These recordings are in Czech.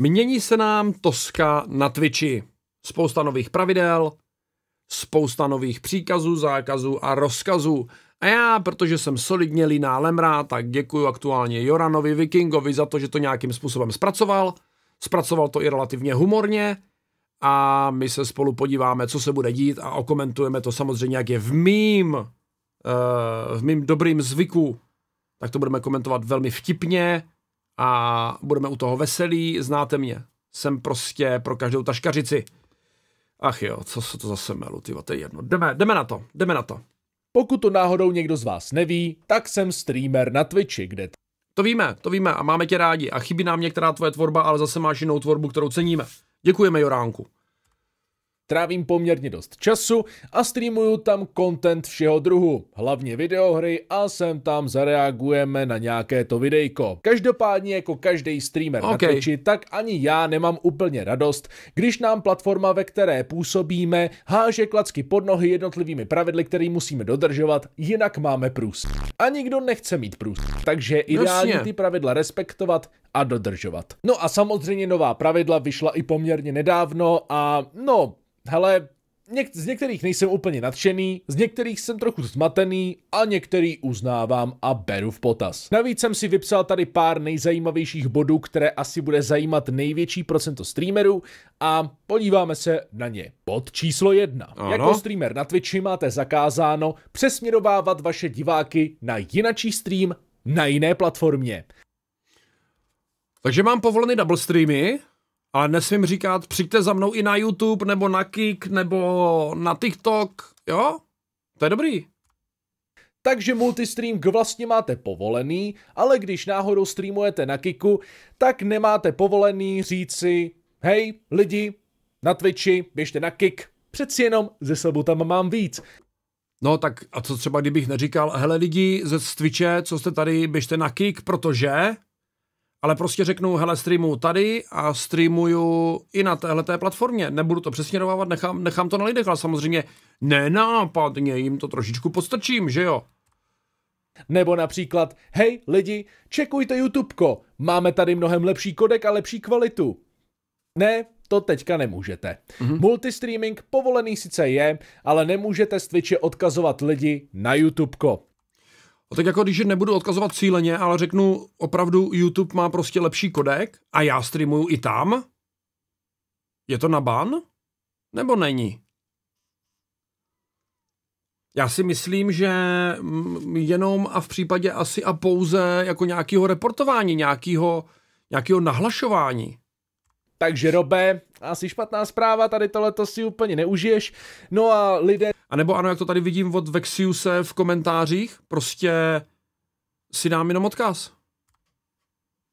Mění se nám Toska na Twitchi. Spousta nových pravidel, spousta nových příkazů, zákazů a rozkazů. A já, protože jsem solidně líná lemra, tak děkuji aktuálně Joranovi Vikingovi za to, že to nějakým způsobem zpracoval. Zpracoval to i relativně humorně a my se spolu podíváme, co se bude dít a okomentujeme to samozřejmě, jak je v mým, uh, v mým dobrým zvyku. Tak to budeme komentovat velmi vtipně, a budeme u toho veselí, znáte mě. Jsem prostě pro každou taškařici. Ach jo, co se to zase melu, ty to je jedno. Jdeme, jdeme na to, jdeme na to. Pokud to náhodou někdo z vás neví, tak jsem streamer na Twitchi, kde... To víme, to víme a máme tě rádi a chybí nám některá tvoje tvorba, ale zase máš jinou tvorbu, kterou ceníme. Děkujeme Joránku. Trávím poměrně dost času a streamuju tam content všeho druhu, hlavně videohry a sem tam zareagujeme na nějaké to videjko. Každopádně jako každý streamer okay. na Twitchi, tak ani já nemám úplně radost, když nám platforma, ve které působíme, háže klacky pod nohy jednotlivými pravidly, které musíme dodržovat, jinak máme průs. A nikdo nechce mít průs, takže je ideální ty pravidla respektovat a dodržovat. No a samozřejmě nová pravidla vyšla i poměrně nedávno a no, hele, něk- z některých nejsem úplně nadšený, z některých jsem trochu zmatený a některý uznávám a beru v potaz. Navíc jsem si vypsal tady pár nejzajímavějších bodů, které asi bude zajímat největší procento streamerů a podíváme se na ně. Pod číslo jedna. Ano. Jako streamer na Twitchi máte zakázáno přesměrovávat vaše diváky na jinačí stream na jiné platformě. Takže mám povolený double streamy, a nesmím říkat, přijďte za mnou i na YouTube, nebo na Kik, nebo na TikTok, jo? To je dobrý. Takže multistream vlastně máte povolený, ale když náhodou streamujete na Kiku, tak nemáte povolený říci, hej, lidi, na Twitchi, běžte na Kik, přeci jenom ze sebou tam mám víc. No tak a co třeba kdybych neříkal, hele lidi ze Twitche, co jste tady, běžte na Kik, protože ale prostě řeknu, hele, streamuju tady a streamuju i na téhleté platformě. Nebudu to přesměrovávat, nechám, nechám to na lidech, ale samozřejmě nenápadně jim to trošičku postačím, že jo? Nebo například, hej lidi, čekujte YouTubeko, máme tady mnohem lepší kodek a lepší kvalitu. Ne, to teďka nemůžete. Mm-hmm. Multistreaming povolený sice je, ale nemůžete z Twitche odkazovat lidi na YouTubeko. A no tak jako když nebudu odkazovat cíleně, ale řeknu opravdu YouTube má prostě lepší kodek a já streamuju i tam? Je to na ban? Nebo není? Já si myslím, že jenom a v případě asi a pouze jako nějakého reportování, nějakého, nějakého nahlašování. Takže Robe, asi špatná zpráva, tady to letos si úplně neužiješ. No a lidé... A nebo ano, jak to tady vidím od Vexiuse v komentářích, prostě si dám jenom odkaz.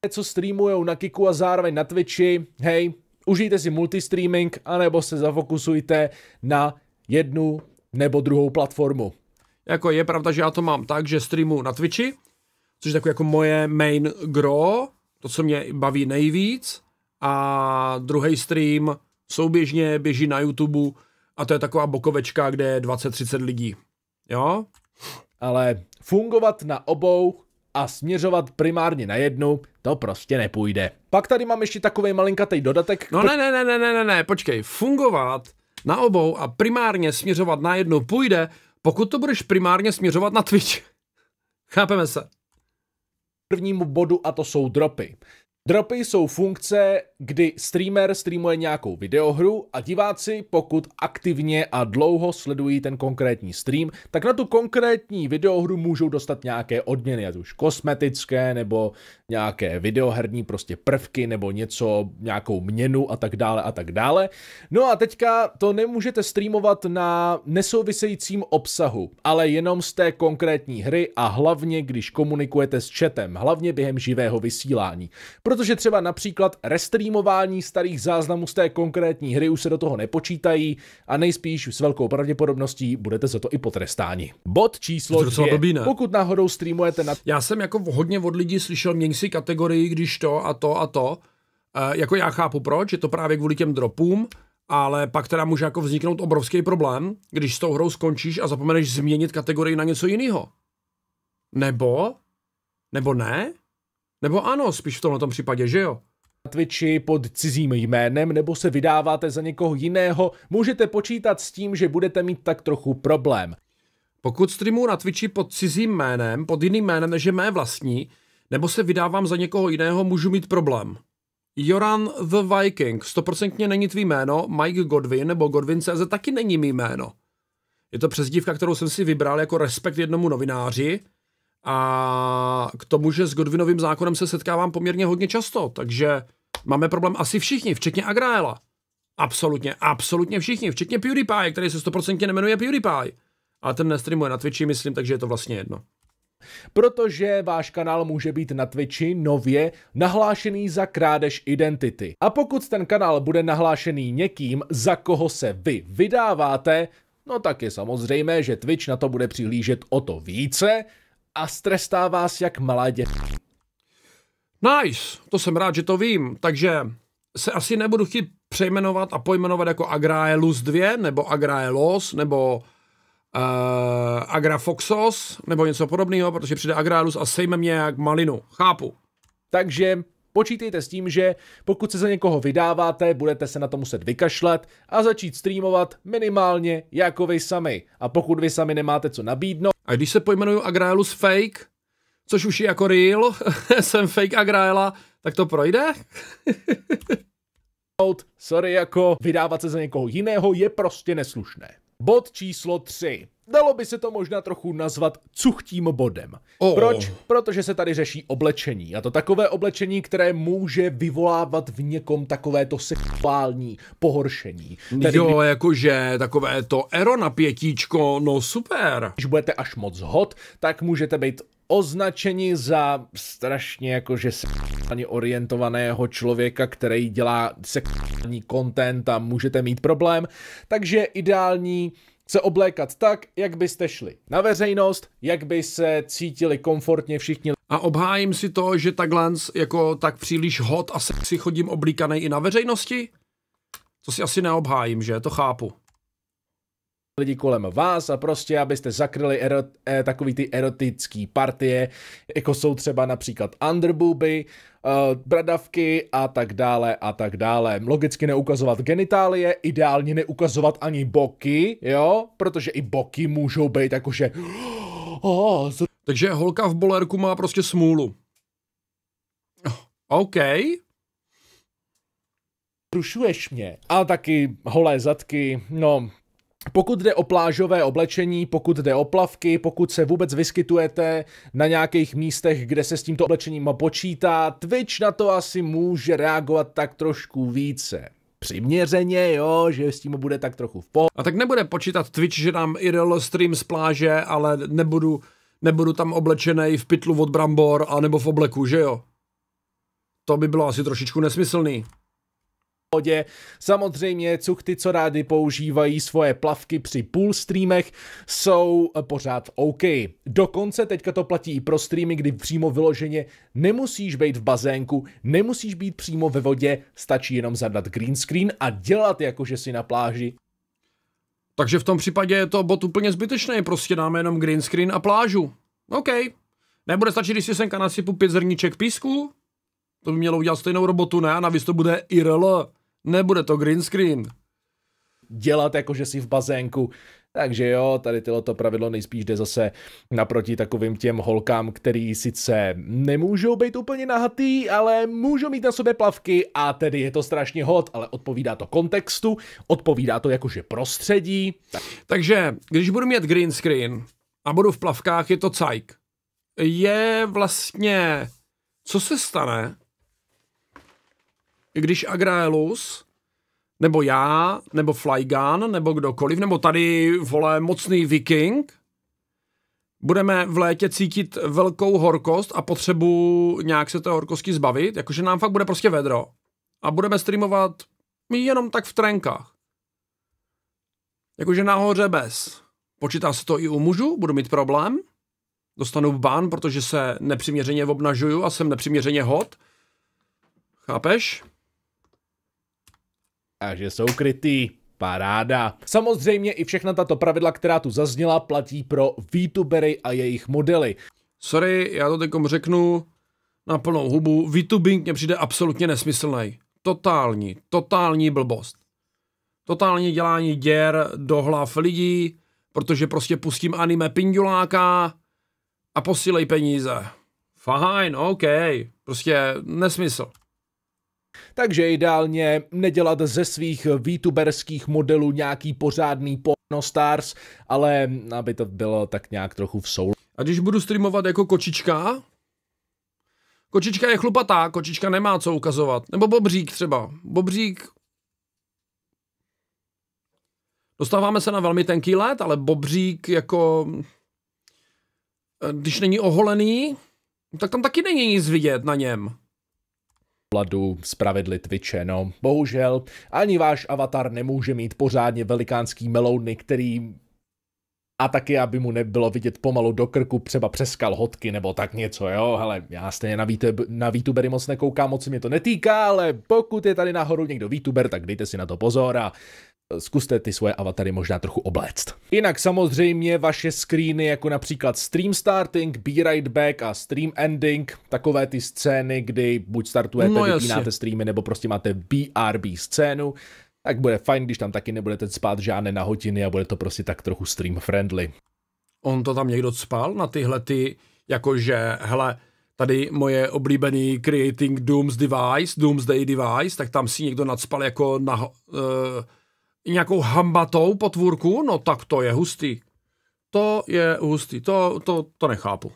Co streamujou na Kiku a zároveň na Twitchi, hej, užijte si multistreaming, anebo se zafokusujte na jednu nebo druhou platformu. Jako je pravda, že já to mám tak, že streamu na Twitchi, což je takové jako moje main gro, to, co mě baví nejvíc, a druhý stream souběžně běží na YouTube a to je taková bokovečka, kde je 20-30 lidí. Jo? Ale fungovat na obou a směřovat primárně na jednu, to prostě nepůjde. Pak tady mám ještě takový malinkatý dodatek. No ne, ne, ne, ne, ne, ne, ne, počkej, fungovat na obou a primárně směřovat na jednu půjde, pokud to budeš primárně směřovat na Twitch. Chápeme se. Prvnímu bodu a to jsou dropy. Dropy jsou funkce kdy streamer streamuje nějakou videohru a diváci, pokud aktivně a dlouho sledují ten konkrétní stream, tak na tu konkrétní videohru můžou dostat nějaké odměny, ať už kosmetické nebo nějaké videoherní prostě prvky nebo něco, nějakou měnu a tak dále a tak dále. No a teďka to nemůžete streamovat na nesouvisejícím obsahu, ale jenom z té konkrétní hry a hlavně, když komunikujete s chatem, hlavně během živého vysílání. Protože třeba například restream streamování starých záznamů z té konkrétní hry už se do toho nepočítají a nejspíš s velkou pravděpodobností budete za to i potrestáni. Bod číslo To Dobí, Pokud náhodou streamujete na... Já jsem jako hodně od lidí slyšel, měň si kategorii, když to a to a to. E, jako já chápu proč, je to právě kvůli těm dropům, ale pak teda může jako vzniknout obrovský problém, když s tou hrou skončíš a zapomeneš změnit kategorii na něco jiného. Nebo? Nebo ne? Nebo ano, spíš v tomhle případě, že jo? Twitchi pod cizím jménem nebo se vydáváte za někoho jiného, můžete počítat s tím, že budete mít tak trochu problém. Pokud streamuji na Twitchi pod cizím jménem, pod jiným jménem než je mé vlastní, nebo se vydávám za někoho jiného, můžu mít problém. Joran the Viking, stoprocentně není tvý jméno, Mike Godwin nebo Godwin CZ taky není mý jméno. Je to přezdívka, kterou jsem si vybral jako respekt jednomu novináři, a k tomu, že s Godwinovým zákonem se setkávám poměrně hodně často, takže máme problém asi všichni, včetně Agraela. Absolutně, absolutně všichni, včetně PewDiePie, který se 100% nemenuje PewDiePie. A ten nestreamuje na Twitchi, myslím, takže je to vlastně jedno. Protože váš kanál může být na Twitchi nově nahlášený za krádež identity. A pokud ten kanál bude nahlášený někým, za koho se vy vydáváte, no tak je samozřejmé, že Twitch na to bude přihlížet o to více, a strestá vás jak malá dě. Nice, to jsem rád, že to vím. Takže se asi nebudu chtít přejmenovat a pojmenovat jako Agraelus 2, nebo Agraelos, nebo uh, eh, Agrafoxos, nebo něco podobného, protože přijde Agraelus a sejme mě jak malinu. Chápu. Takže Počítejte s tím, že pokud se za někoho vydáváte, budete se na to muset vykašlet a začít streamovat minimálně jako vy sami. A pokud vy sami nemáte co nabídnout... A když se pojmenuju Agraelus Fake, což už je jako real, jsem fake Agraela, tak to projde? Sorry, jako vydávat se za někoho jiného je prostě neslušné. Bod číslo 3. Dalo by se to možná trochu nazvat cuchtím bodem. Oh. Proč? Protože se tady řeší oblečení. A to takové oblečení, které může vyvolávat v někom takovéto sexuální pohoršení. Tedy, jo, kdy... jakože takové to ero napětíčko, no super. Když budete až moc hot, tak můžete být označeni za strašně jakože se orientovaného člověka, který dělá sexuální content a můžete mít problém, takže ideální se oblékat tak, jak byste šli na veřejnost, jak by se cítili komfortně všichni. A obhájím si to, že takhle jako tak příliš hot a sexy chodím oblíkaný i na veřejnosti? To si asi neobhájím, že? To chápu lidi kolem vás a prostě, abyste zakryli erot, eh, takový ty erotický partie, jako jsou třeba například underbooby, eh, bradavky a tak dále a tak dále. Logicky neukazovat genitálie, ideálně neukazovat ani boky, jo, protože i boky můžou být jakože... Oh, z... Takže holka v bolerku má prostě smůlu. Oh, OK. Rušuješ mě. A taky holé zadky, no pokud jde o plážové oblečení, pokud jde o plavky, pokud se vůbec vyskytujete na nějakých místech, kde se s tímto oblečením počítá, Twitch na to asi může reagovat tak trošku více přiměřeně, jo, že s tím bude tak trochu v pohodě. A tak nebude počítat Twitch, že nám IRL stream z pláže, ale nebudu, nebudu tam oblečený v pytlu od brambor, anebo v obleku, že jo? To by bylo asi trošičku nesmyslný pohodě. Samozřejmě cuchty, co rádi používají svoje plavky při pool streamech, jsou eh, pořád OK. Dokonce teďka to platí i pro streamy, kdy přímo vyloženě nemusíš být v bazénku, nemusíš být přímo ve vodě, stačí jenom zadat green screen a dělat jako, že si na pláži. Takže v tom případě je to bot úplně zbytečný, prostě dáme jenom green screen a plážu. OK. Nebude stačit, když si senka nasypu pět zrníček písku? To by mělo udělat stejnou robotu, ne? A navíc to bude IRL. Nebude to green screen. Dělat jako, že jsi v bazénku. Takže jo, tady to pravidlo nejspíš jde zase naproti takovým těm holkám, který sice nemůžou být úplně nahatý, ale můžou mít na sobě plavky a tedy je to strašně hot, ale odpovídá to kontextu, odpovídá to jakože prostředí. Takže, když budu mít green screen a budu v plavkách, je to cajk. Je vlastně, co se stane, když Agraelus, nebo já, nebo Flygan, nebo kdokoliv, nebo tady, vole, mocný viking, budeme v létě cítit velkou horkost a potřebu nějak se té horkosti zbavit, jakože nám fakt bude prostě vedro a budeme streamovat jenom tak v trenkách. Jakože nahoře bez. Počítá se to i u mužů, budu mít problém. Dostanu ban, protože se nepřiměřeně obnažuju a jsem nepřiměřeně hot. Chápeš? a že jsou krytý. Paráda. Samozřejmě i všechna tato pravidla, která tu zazněla, platí pro VTubery a jejich modely. Sorry, já to teďkom řeknu na plnou hubu. VTubing mě přijde absolutně nesmyslný. Totální, totální blbost. Totální dělání děr do hlav lidí, protože prostě pustím anime pinduláka a posílej peníze. Fajn, OK, prostě nesmysl. Takže ideálně nedělat ze svých VTuberských modelů nějaký pořádný porno stars, ale aby to bylo tak nějak trochu v soul. A když budu streamovat jako kočička? Kočička je chlupatá, kočička nemá co ukazovat. Nebo bobřík třeba. Bobřík... Dostáváme se na velmi tenký let, ale bobřík jako... Eh, když není oholený, tak tam taky není nic vidět na něm vladu spravedli Twitche. No, bohužel, ani váš avatar nemůže mít pořádně velikánský melouny, který a taky, aby mu nebylo vidět pomalu do krku, třeba přes kalhotky nebo tak něco, jo, hele, já stejně na, výtub, na VTubery moc nekoukám, moc se mě to netýká, ale pokud je tady nahoru někdo VTuber, tak dejte si na to pozor a zkuste ty svoje avatary možná trochu obléct. Jinak samozřejmě vaše screeny jako například stream starting, be right back a stream ending, takové ty scény, kdy buď startujete, no, vypínáte streamy nebo prostě máte BRB scénu, tak bude fajn, když tam taky nebudete spát žádné nahotiny a bude to prostě tak trochu stream friendly. On to tam někdo spal na tyhle ty, jakože, hele, tady moje oblíbený Creating Dooms Device, Doomsday Device, tak tam si někdo nadspal jako na, uh, nějakou hambatou potvůrku, no tak to je hustý. To je hustý, to, to, to nechápu.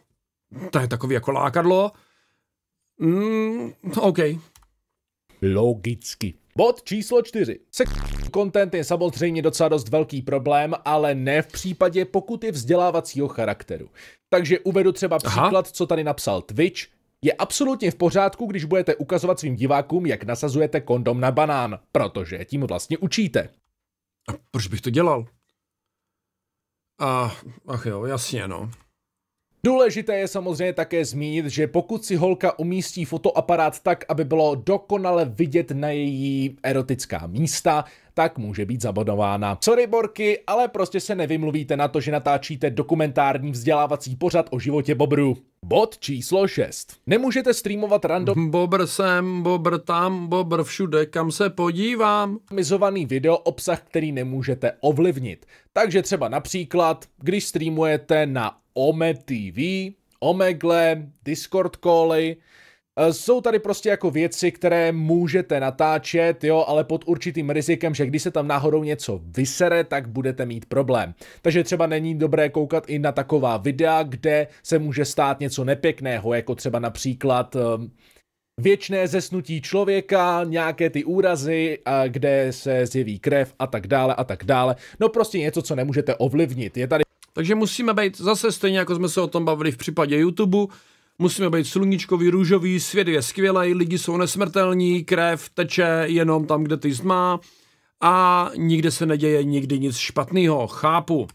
To je takový jako lákadlo. Mm, OK. Logicky. Bod číslo čtyři. Sex content je samozřejmě docela dost velký problém, ale ne v případě, pokud je vzdělávacího charakteru. Takže uvedu třeba příklad, Aha. co tady napsal Twitch. Je absolutně v pořádku, když budete ukazovat svým divákům, jak nasazujete kondom na banán, protože tím vlastně učíte. A proč bych to dělal? A, ach jo, jasně, no. Důležité je samozřejmě také zmínit, že pokud si holka umístí fotoaparát tak, aby bylo dokonale vidět na její erotická místa, tak může být zabonována. Sorry Borky, ale prostě se nevymluvíte na to, že natáčíte dokumentární vzdělávací pořad o životě bobru. Bod číslo 6. Nemůžete streamovat random... Bobr sem, bobr tam, bobr všude, kam se podívám. ...mizovaný video obsah, který nemůžete ovlivnit. Takže třeba například, když streamujete na Ome TV, Omegle, Discord cally, Eh, jsou tady prostě jako věci, které můžete natáčet, jo, ale pod určitým rizikem, že když se tam náhodou něco vysere, tak budete mít problém. Takže třeba není dobré koukat i na taková videa, kde se může stát něco nepěkného, jako třeba například ehm, věčné zesnutí člověka, nějaké ty úrazy, kde se zjeví krev a tak dále a tak dále. No prostě něco, co nemůžete ovlivnit. Je tady takže musíme být zase stejně, jako jsme se o tom bavili v případě YouTube, musíme být sluníčkový, růžový, svět je skvělý, lidi jsou nesmrtelní, krev teče jenom tam, kde ty zmá. a nikde se neděje nikdy nic špatného, chápu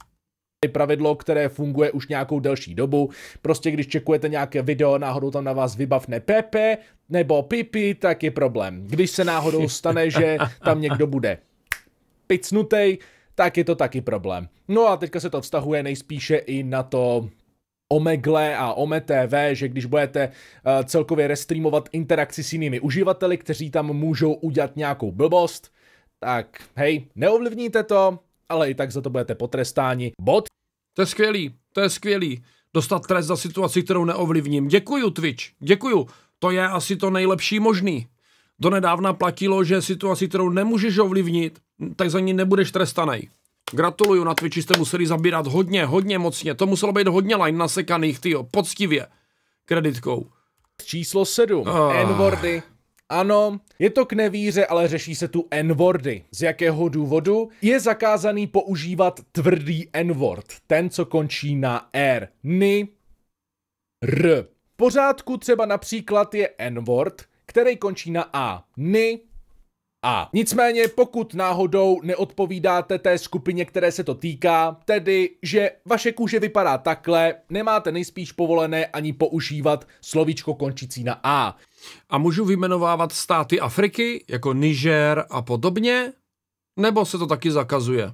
pravidlo, které funguje už nějakou delší dobu. Prostě když čekujete nějaké video, náhodou tam na vás vybavne Pepe nebo Pipi, tak je problém. Když se náhodou stane, že tam někdo bude picnutej, tak je to taky problém. No a teďka se to vztahuje nejspíše i na to Omegle a Ome TV, že když budete uh, celkově restreamovat interakci s jinými uživateli, kteří tam můžou udělat nějakou blbost, tak hej, neovlivníte to, ale i tak za to budete potrestáni. Bot, To je skvělý, to je skvělý. Dostat trest za situaci, kterou neovlivním. Děkuju Twitch, děkuju. To je asi to nejlepší možný. Donedávna platilo, že situaci, kterou nemůžeš ovlivnit, tak za ní nebudeš trestaný. Gratuluju, na Twitchi jste museli zabírat hodně, hodně mocně. To muselo být hodně line nasekaných, ty poctivě. Kreditkou. Číslo 7. Ah. Envordy. Ano, je to k nevíře, ale řeší se tu N-wordy. Z jakého důvodu? Je zakázaný používat tvrdý N-word, ten, co končí na R. Ny, R. V pořádku třeba například je N-word, který končí na A. Ny, a. Nicméně, pokud náhodou neodpovídáte té skupině, které se to týká, tedy, že vaše kůže vypadá takhle, nemáte nejspíš povolené ani používat slovíčko končící na A. A můžu vyjmenovávat státy Afriky, jako Niger a podobně? Nebo se to taky zakazuje?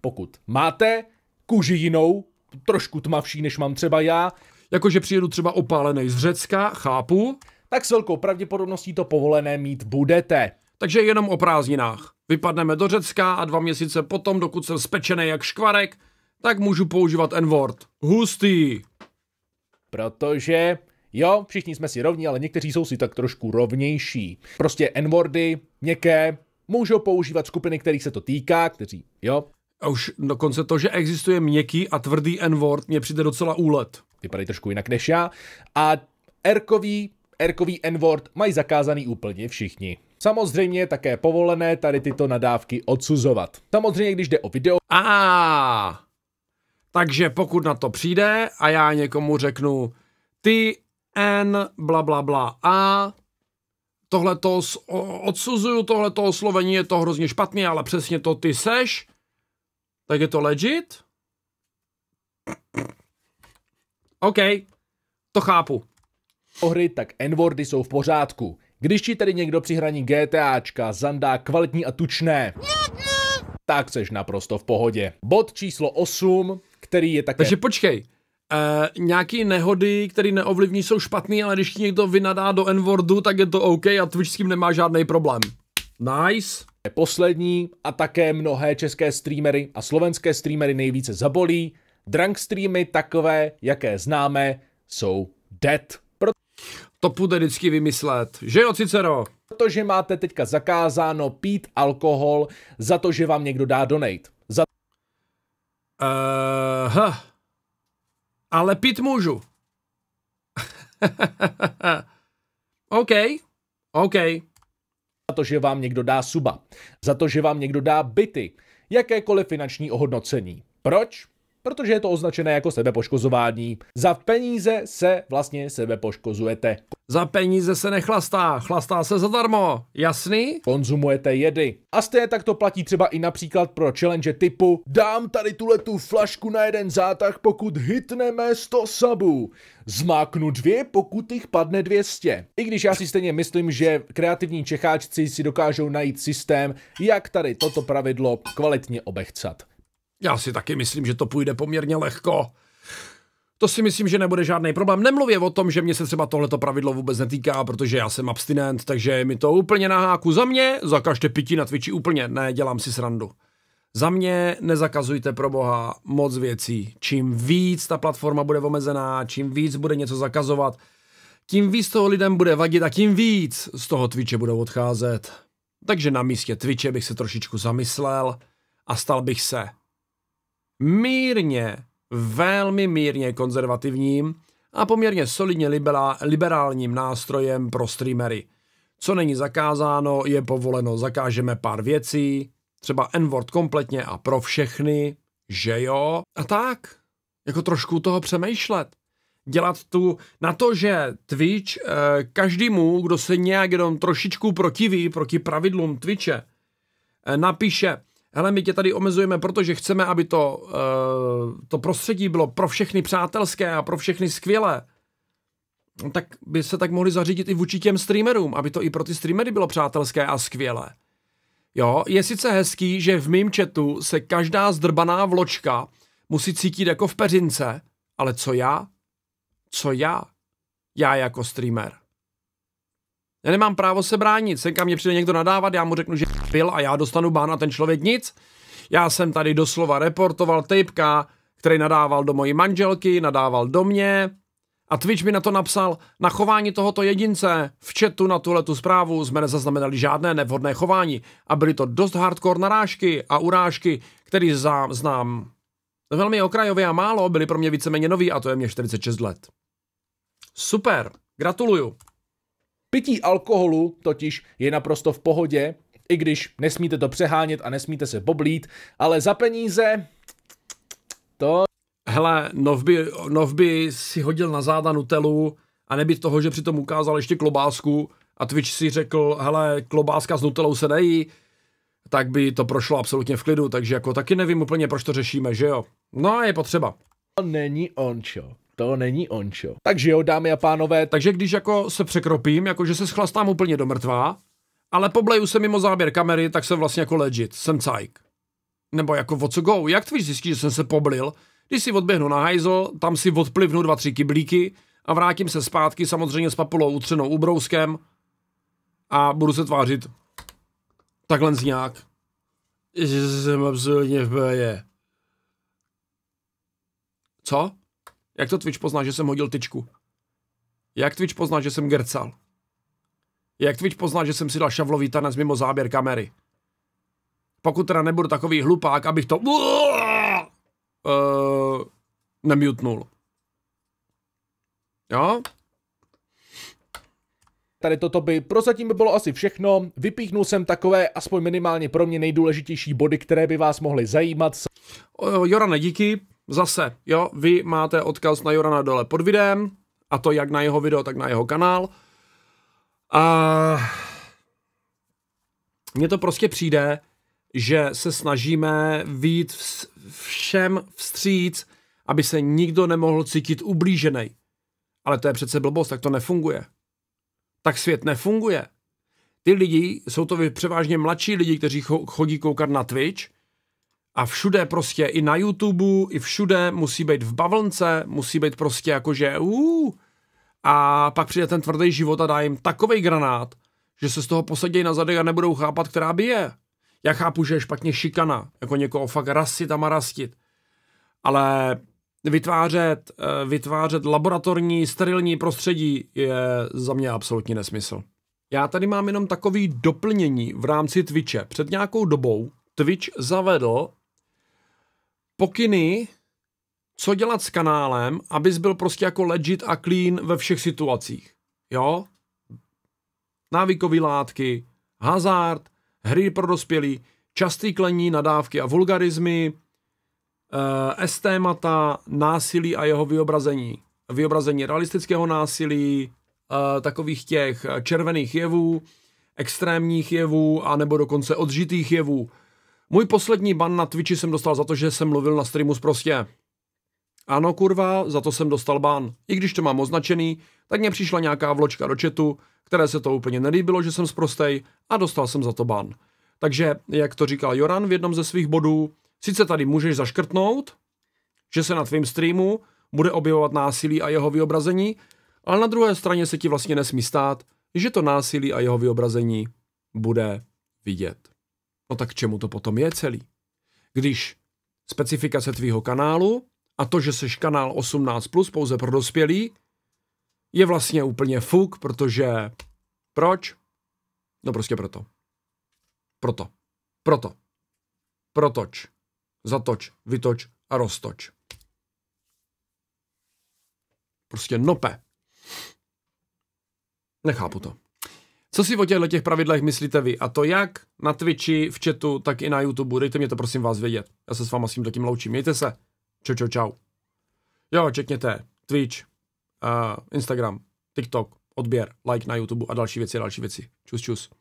Pokud máte kůži jinou, trošku tmavší, než mám třeba já. Jakože přijedu třeba opálený z Řecka, chápu tak s velkou pravděpodobností to povolené mít budete. Takže jenom o prázdninách. Vypadneme do Řecka a dva měsíce potom, dokud jsem spečený jak škvarek, tak můžu používat N-word. Hustý. Protože Jo, všichni jsme si rovní, ale někteří jsou si tak trošku rovnější. Prostě n-wordy, měkké, můžou používat skupiny, kterých se to týká, kteří, jo. A už dokonce to, že existuje měkký a tvrdý n-word, mě přijde docela úlet. Vypadají trošku jinak než já. A r Erkový N-word mají zakázaný úplně všichni. Samozřejmě je také povolené tady tyto nadávky odsuzovat. Samozřejmě, když jde o video... A takže pokud na to přijde a já někomu řeknu ty N bla bla bla A, tohle to odsuzuju, tohle to oslovení je to hrozně špatné, ale přesně to ty seš, tak je to legit? OK, to chápu hry, tak n jsou v pořádku. Když ti tedy někdo při hraní GTAčka zandá kvalitní a tučné, tak seš naprosto v pohodě. Bod číslo 8, který je také... Takže počkej, Uh, nějaký nehody, které neovlivní, jsou špatný, ale když ti někdo vynadá do n tak je to OK a Twitch s tím nemá žádný problém. Nice. Poslední a také mnohé české streamery a slovenské streamery nejvíce zabolí. Drunk streamy takové, jaké známe, jsou dead. To půjde vždycky vymyslet. Že jo, Cicero? To, že máte teďka zakázáno pít alkohol za to, že vám někdo dá donate. Za... Uh, eh, huh. Ale pít můžu. OK, OK. Za to, že vám někdo dá suba. Za to, že vám někdo dá byty. Jakékoliv finanční ohodnocení. Proč? protože je to označené jako sebepoškozování. Za peníze se vlastně sebepoškozujete. Za peníze se nechlastá, chlastá se zadarmo, jasný? Konzumujete jedy. A stejně tak to platí třeba i například pro challenge typu Dám tady tu letu flašku na jeden zátah, pokud hitneme 100 sabů. Zmáknu dvě, pokud jich padne 200. I když já si stejně myslím, že kreativní Čecháčci si dokážou najít systém, jak tady toto pravidlo kvalitně obechcat. Já si taky myslím, že to půjde poměrně lehko. To si myslím, že nebude žádný problém. Nemluvě o tom, že mě se třeba tohleto pravidlo vůbec netýká, protože já jsem abstinent, takže mi to úplně na háku. Za mě zakažte pití na Twitchi úplně. Ne, dělám si srandu. Za mě nezakazujte pro boha moc věcí. Čím víc ta platforma bude omezená, čím víc bude něco zakazovat, tím víc toho lidem bude vadit a tím víc z toho Twitche budou odcházet. Takže na místě Twitche bych se trošičku zamyslel a stal bych se mírně, velmi mírně konzervativním a poměrně solidně liberálním nástrojem pro streamery. Co není zakázáno, je povoleno, zakážeme pár věcí, třeba N-word kompletně a pro všechny, že jo? A tak, jako trošku toho přemýšlet. Dělat tu, na to, že Twitch eh, každému, kdo se nějak jenom trošičku protiví proti pravidlům Twitche, eh, napíše, hele, my tě tady omezujeme, protože chceme, aby to, eh, to prostředí bylo pro všechny přátelské a pro všechny skvělé, no, tak by se tak mohli zařídit i vůči těm streamerům, aby to i pro ty streamery bylo přátelské a skvělé. Jo, je sice hezký, že v mým chatu se každá zdrbaná vločka musí cítit jako v peřince, ale co já? Co já? Já jako streamer. Já nemám právo se bránit, senka mě přijde někdo nadávat, já mu řeknu, že pil a já dostanu bán a ten člověk nic. Já jsem tady doslova reportoval typka, který nadával do mojí manželky, nadával do mě, a Twitch mi na to napsal, na chování tohoto jedince v chatu na tuhle tu zprávu jsme nezaznamenali žádné nevhodné chování a byly to dost hardcore narážky a urážky, které znám velmi okrajově a málo, byly pro mě víceméně nový a to je mě 46 let. Super, gratuluju. Pití alkoholu totiž je naprosto v pohodě, i když nesmíte to přehánět a nesmíte se boblít, ale za peníze to... Hele, Novby, Novby si hodil na záda Nutelu a nebyt toho, že přitom ukázal ještě klobásku a Twitch si řekl, hele, klobáska s Nutelou se nejí, tak by to prošlo absolutně v klidu, takže jako taky nevím úplně, proč to řešíme, že jo? No a je potřeba. To není on, čo to není ončo. Takže jo, dámy a pánové. Takže když jako se překropím, jako že se schlastám úplně do mrtvá, ale pobleju se mimo záběr kamery, tak jsem vlastně jako legit, jsem cajk. Nebo jako what's go, jak Twitch zjistí, že jsem se poblil, když si odběhnu na hajzl, tam si odplivnu dva, tři kyblíky a vrátím se zpátky samozřejmě s papulou utřenou ubrouskem a budu se tvářit takhle nějak, že jsem absolutně v Co? Jak to Twitch pozná, že jsem hodil tyčku? Jak Twitch pozná, že jsem grcal? Jak Twitch pozná, že jsem si dal šavlový tanec mimo záběr kamery? Pokud teda nebudu takový hlupák, abych to... Uh, nemutnul. Jo? Tady toto by prozatím by bylo asi všechno. Vypíchnul jsem takové, aspoň minimálně pro mě nejdůležitější body, které by vás mohly zajímat. Jorane, díky. Zase, jo, vy máte odkaz na Jorana dole pod videem, a to jak na jeho video, tak na jeho kanál. A mně to prostě přijde, že se snažíme výjít všem vstříc, aby se nikdo nemohl cítit ublížený. Ale to je přece blbost, tak to nefunguje. Tak svět nefunguje. Ty lidi, jsou to převážně mladší lidi, kteří chodí koukat na Twitch, a všude prostě i na YouTube, i všude musí být v bavlnce, musí být prostě jakože uh, a pak přijde ten tvrdý život a dá jim takový granát, že se z toho posadějí na zadek a nebudou chápat, která by je. Já chápu, že je špatně šikana, jako někoho fakt rasit a marastit, ale vytvářet, eh, vytvářet laboratorní, sterilní prostředí je za mě absolutní nesmysl. Já tady mám jenom takový doplnění v rámci Twitche. Před nějakou dobou Twitch zavedl pokyny, co dělat s kanálem, abys byl prostě jako legit a clean ve všech situacích. Jo? Návykové látky, hazard, hry pro dospělí, častý klení, nadávky a vulgarizmy, e, eh, estémata, násilí a jeho vyobrazení. Vyobrazení realistického násilí, e, takových těch červených jevů, extrémních jevů, nebo dokonce odžitých jevů. Můj poslední ban na Twitchi jsem dostal za to, že jsem mluvil na streamu prostě. Ano, kurva, za to jsem dostal ban. I když to mám označený, tak mě přišla nějaká vločka do chatu, které se to úplně nelíbilo, že jsem zprostej a dostal jsem za to ban. Takže, jak to říkal Joran v jednom ze svých bodů, sice tady můžeš zaškrtnout, že se na tvém streamu bude objevovat násilí a jeho vyobrazení, ale na druhé straně se ti vlastně nesmí stát, že to násilí a jeho vyobrazení bude vidět. No tak čemu to potom je celý? Když specifikace tvýho kanálu a to, že seš kanál 18+, plus pouze pro dospělí, je vlastně úplně fuk, protože proč? No prostě proto. Proto. Proto. Protoč. Zatoč, vytoč a roztoč. Prostě nope. Nechápu to. Co si o těchto těch pravidlech myslíte vy? A to jak na Twitchi, v chatu, tak i na YouTube. Dejte mě to prosím vás vědět. Já se s váma s tím tím loučím. Mějte se. Čau, čau, čau. Jo, čekněte. Twitch, uh, Instagram, TikTok, odběr, like na YouTube a další věci, další věci. Čus, čus.